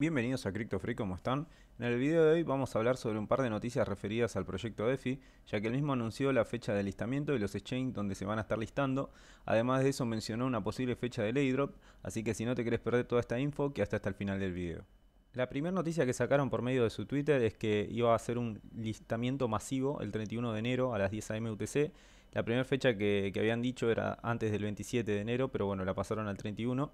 Bienvenidos a CryptoFree, ¿cómo están? En el video de hoy vamos a hablar sobre un par de noticias referidas al proyecto DeFi, ya que el mismo anunció la fecha de listamiento y los exchanges donde se van a estar listando. Además de eso mencionó una posible fecha de airdrop, así que si no te querés perder toda esta info, que hasta hasta el final del video. La primera noticia que sacaron por medio de su Twitter es que iba a hacer un listamiento masivo el 31 de enero a las 10 am UTC. La primera fecha que, que, habían dicho era antes del 27 de enero, pero bueno, la pasaron al 31.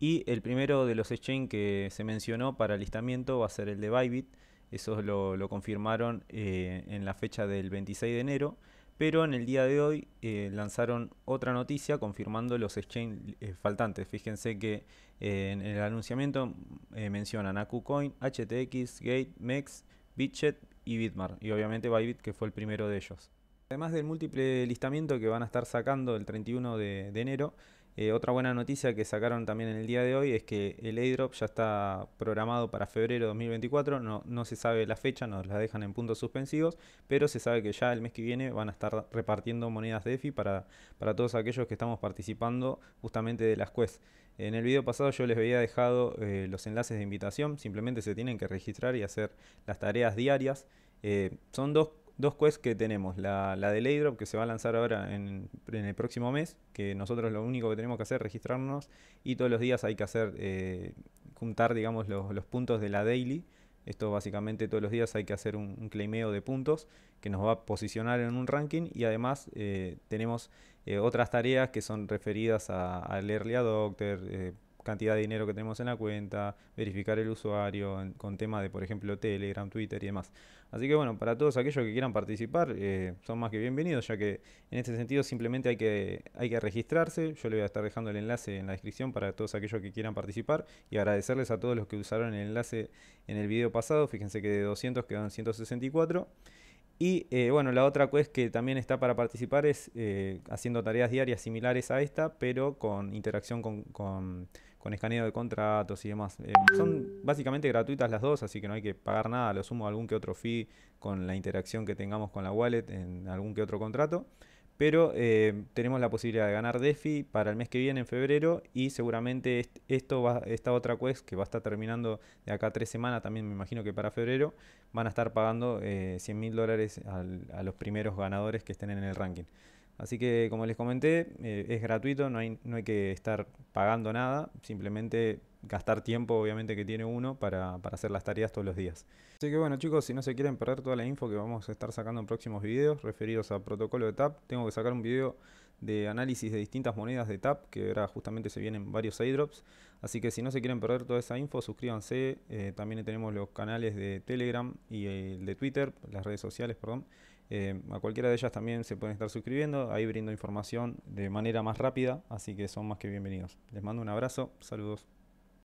Y el primero de los exchange que se mencionó para listamiento va a ser el de Bybit. Eso lo, confirmaron eh, en la fecha del 26 de enero. Pero en el día de hoy eh, lanzaron otra noticia confirmando los exchange eh, faltantes. Fíjense que en el anunciamiento mencionan a KuCoin, HTX, Gate, MEX, Bitget y Bitmar. Y obviamente Bybit que fue el primero de ellos. Además del múltiple listamiento que van a estar sacando el 31 de enero, eh, otra buena noticia que sacaron también en el día de hoy es que el airdrop ya está programado para febrero de 2024. No, no se sabe la fecha, nos la dejan en puntos suspensivos, pero se sabe que ya el mes que viene van a estar repartiendo monedas DeFi para, para todos aquellos que estamos participando justamente de las quests. En el video pasado yo les había dejado eh, los enlaces de invitación, simplemente se tienen que registrar y hacer las tareas diarias. Eh, son dos dos quests que tenemos. La, la de que se va a lanzar ahora en, el próximo mes, que nosotros lo único que tenemos que hacer es registrarnos y todos los días hay que hacer, eh, juntar, digamos, los, puntos de la daily. Esto básicamente todos los días hay que hacer un, claimeo de puntos que nos va a posicionar en un ranking y además eh, tenemos eh, otras tareas que son referidas al a early adopter, cantidad de dinero que tenemos en la cuenta, verificar el usuario con temas de, por ejemplo, Telegram, Twitter y demás. Así que bueno, para todos aquellos que quieran participar, eh, son más que bienvenidos, ya que en este sentido simplemente hay que, hay que registrarse. Yo le voy a estar dejando el enlace en la descripción para todos aquellos que quieran participar y agradecerles a todos los que usaron el enlace en el video pasado. Fíjense que de 200 quedan 164. Y eh, bueno, la otra quest que también está para participar es eh, haciendo tareas diarias similares a esta, pero con interacción con, con escaneo de contratos y demás. Eh, son básicamente gratuitas las dos, así que no hay que pagar nada, lo sumo algún que otro fee con la interacción que tengamos con la wallet en algún que otro contrato. Pero eh, tenemos la posibilidad de ganar DeFi para el mes que viene, en febrero, y seguramente esto esta otra quest que va a estar terminando de acá tres semanas, también me imagino que para febrero, van a estar pagando 100 eh, mil dólares a los primeros ganadores que estén en el ranking. Así que, como les comenté, eh, es gratuito, no hay, no hay que estar pagando nada, simplemente gastar tiempo, obviamente, que tiene uno para, hacer las tareas todos los días. Así que, bueno, chicos, si no se quieren perder toda la info que vamos a estar sacando en próximos videos referidos a protocolo de TAP, tengo que sacar un video de análisis de distintas monedas de TAP, que ahora justamente se vienen varios airdrops. Así que si no se quieren perder toda esa info, suscríbanse. Eh, también tenemos los canales de Telegram y el de Twitter, las redes sociales, perdón. Eh, a cualquiera de ellas también se pueden estar suscribiendo, ahí brindo información de manera más rápida, así que son más que bienvenidos. Les mando un abrazo, saludos.